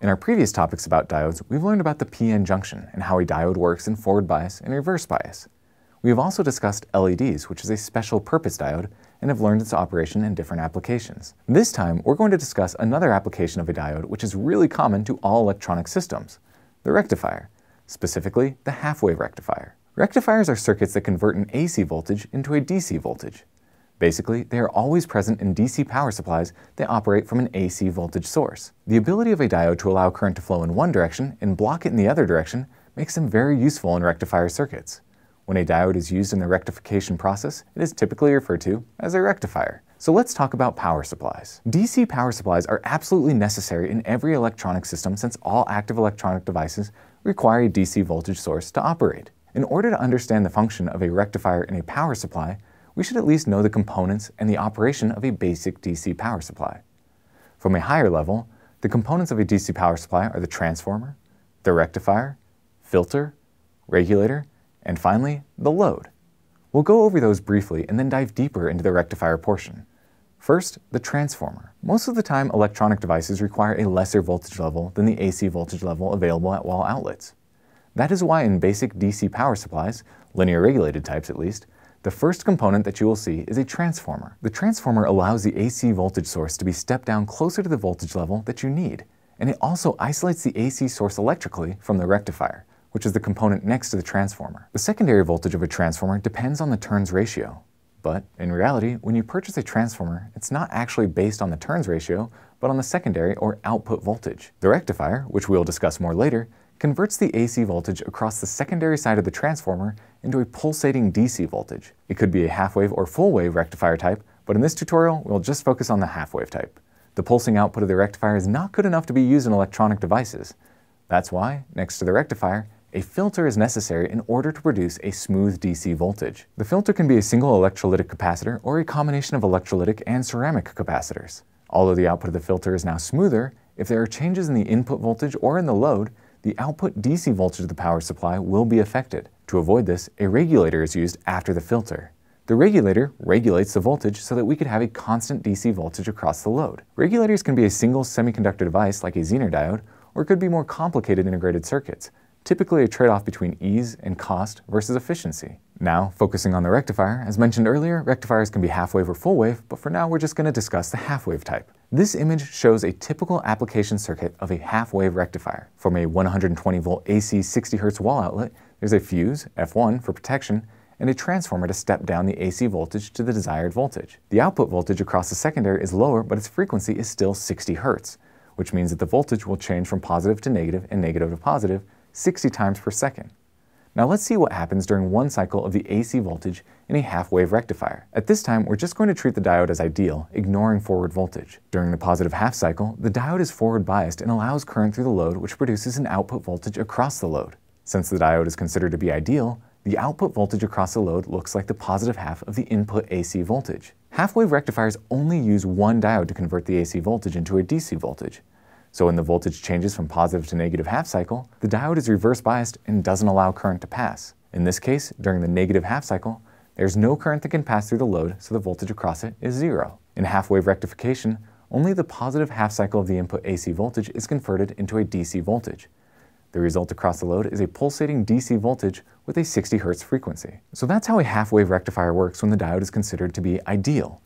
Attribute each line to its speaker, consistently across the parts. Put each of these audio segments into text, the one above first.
Speaker 1: In our previous topics about diodes, we've learned about the p-n junction and how a diode works in forward bias and reverse bias. We have also discussed LEDs, which is a special purpose diode, and have learned its operation in different applications. This time, we're going to discuss another application of a diode which is really common to all electronic systems, the rectifier, specifically the half-wave rectifier. Rectifiers are circuits that convert an AC voltage into a DC voltage. Basically, they are always present in DC power supplies that operate from an AC voltage source. The ability of a diode to allow current to flow in one direction and block it in the other direction makes them very useful in rectifier circuits. When a diode is used in the rectification process, it is typically referred to as a rectifier. So let's talk about power supplies. DC power supplies are absolutely necessary in every electronic system since all active electronic devices require a DC voltage source to operate. In order to understand the function of a rectifier in a power supply, we should at least know the components and the operation of a basic DC power supply. From a higher level, the components of a DC power supply are the transformer, the rectifier, filter, regulator, and finally, the load. We'll go over those briefly and then dive deeper into the rectifier portion. First, the transformer. Most of the time, electronic devices require a lesser voltage level than the AC voltage level available at wall outlets. That is why in basic DC power supplies, linear regulated types at least, the first component that you will see is a transformer. The transformer allows the AC voltage source to be stepped down closer to the voltage level that you need, and it also isolates the AC source electrically from the rectifier, which is the component next to the transformer. The secondary voltage of a transformer depends on the turns ratio, but in reality, when you purchase a transformer, it's not actually based on the turns ratio, but on the secondary or output voltage. The rectifier, which we'll discuss more later, converts the AC voltage across the secondary side of the transformer into a pulsating DC voltage. It could be a half-wave or full-wave rectifier type, but in this tutorial, we'll just focus on the half-wave type. The pulsing output of the rectifier is not good enough to be used in electronic devices. That's why, next to the rectifier, a filter is necessary in order to produce a smooth DC voltage. The filter can be a single electrolytic capacitor or a combination of electrolytic and ceramic capacitors. Although the output of the filter is now smoother, if there are changes in the input voltage or in the load, the output DC voltage of the power supply will be affected. To avoid this, a regulator is used after the filter. The regulator regulates the voltage so that we could have a constant DC voltage across the load. Regulators can be a single semiconductor device like a Zener diode, or could be more complicated integrated circuits, typically a trade-off between ease and cost versus efficiency. Now, focusing on the rectifier, as mentioned earlier, rectifiers can be half-wave or full-wave, but for now we're just going to discuss the half-wave type. This image shows a typical application circuit of a half-wave rectifier. From a 120-volt AC 60Hz wall outlet, there's a fuse, F1, for protection, and a transformer to step down the AC voltage to the desired voltage. The output voltage across the secondary is lower, but its frequency is still 60 Hz, which means that the voltage will change from positive to negative and negative to positive 60 times per second. Now let's see what happens during one cycle of the AC voltage in a half-wave rectifier. At this time, we're just going to treat the diode as ideal, ignoring forward voltage. During the positive half cycle, the diode is forward biased and allows current through the load which produces an output voltage across the load. Since the diode is considered to be ideal, the output voltage across the load looks like the positive half of the input AC voltage. Half-wave rectifiers only use one diode to convert the AC voltage into a DC voltage, so when the voltage changes from positive to negative half cycle, the diode is reverse biased and doesn't allow current to pass. In this case, during the negative half cycle, there's no current that can pass through the load, so the voltage across it is zero. In half-wave rectification, only the positive half cycle of the input AC voltage is converted into a DC voltage. The result across the load is a pulsating DC voltage with a 60 Hz frequency. So that's how a half-wave rectifier works when the diode is considered to be ideal.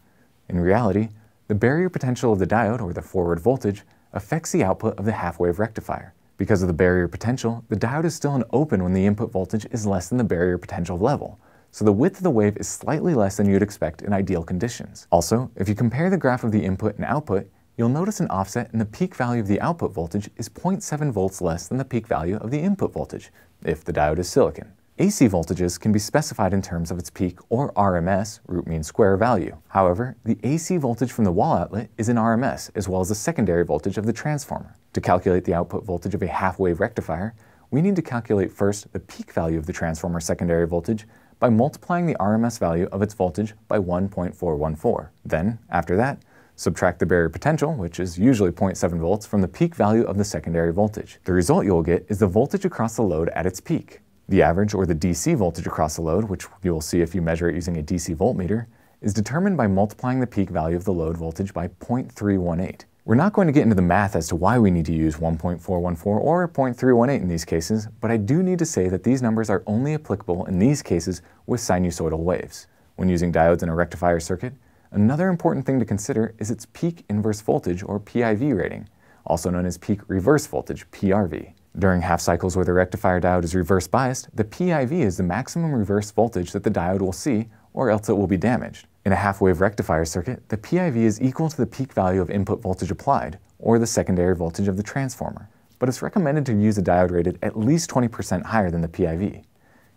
Speaker 1: In reality, the barrier potential of the diode, or the forward voltage, affects the output of the half-wave rectifier. Because of the barrier potential, the diode is still an open when the input voltage is less than the barrier potential level, so the width of the wave is slightly less than you'd expect in ideal conditions. Also, if you compare the graph of the input and output, you'll notice an offset and the peak value of the output voltage is 0.7 volts less than the peak value of the input voltage, if the diode is silicon. AC voltages can be specified in terms of its peak or RMS, root mean square value. However, the AC voltage from the wall outlet is in RMS as well as the secondary voltage of the transformer. To calculate the output voltage of a half-wave rectifier, we need to calculate first the peak value of the transformer secondary voltage by multiplying the RMS value of its voltage by 1.414. Then, after that, subtract the barrier potential, which is usually 0.7 volts, from the peak value of the secondary voltage. The result you will get is the voltage across the load at its peak. The average, or the DC voltage across the load, which you will see if you measure it using a DC voltmeter, is determined by multiplying the peak value of the load voltage by 0.318. We're not going to get into the math as to why we need to use 1.414 or 0.318 in these cases, but I do need to say that these numbers are only applicable in these cases with sinusoidal waves. When using diodes in a rectifier circuit, another important thing to consider is its peak inverse voltage or PIV rating, also known as peak reverse voltage, PRV. During half cycles where the rectifier diode is reverse biased, the PIV is the maximum reverse voltage that the diode will see, or else it will be damaged. In a half-wave rectifier circuit, the PIV is equal to the peak value of input voltage applied, or the secondary voltage of the transformer. But it's recommended to use a diode rated at least 20% higher than the PIV.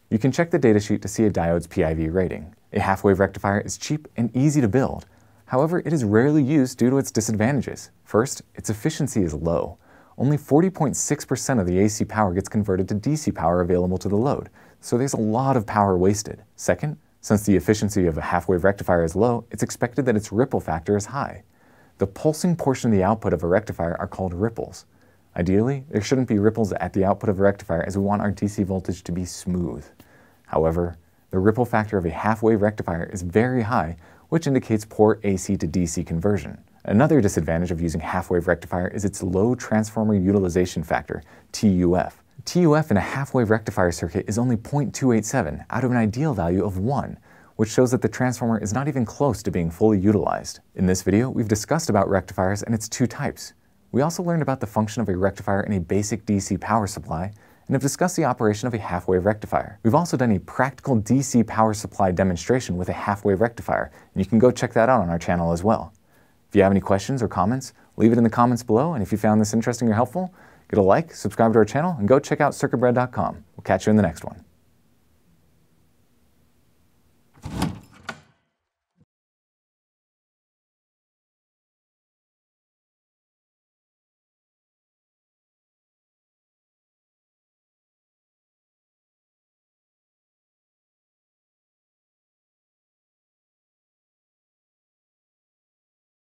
Speaker 1: You can check the datasheet to see a diode's PIV rating. A half-wave rectifier is cheap and easy to build. However, it is rarely used due to its disadvantages. First, its efficiency is low only 40.6% of the AC power gets converted to DC power available to the load, so there's a lot of power wasted. Second, since the efficiency of a half-wave rectifier is low, it's expected that its ripple factor is high. The pulsing portion of the output of a rectifier are called ripples. Ideally, there shouldn't be ripples at the output of a rectifier as we want our DC voltage to be smooth. However, the ripple factor of a half-wave rectifier is very high, which indicates poor AC to DC conversion. Another disadvantage of using half-wave rectifier is its low transformer utilization factor, TUF. TUF in a half-wave rectifier circuit is only 0.287 out of an ideal value of 1, which shows that the transformer is not even close to being fully utilized. In this video, we've discussed about rectifiers and its two types. We also learned about the function of a rectifier in a basic DC power supply, and have discussed the operation of a half-wave rectifier. We've also done a practical DC power supply demonstration with a half-wave rectifier, and you can go check that out on our channel as well. If you have any questions or comments, leave it in the comments below. And if you found this interesting or helpful, get a like, subscribe to our channel, and go check out circuitbread.com. We'll catch you in the next one.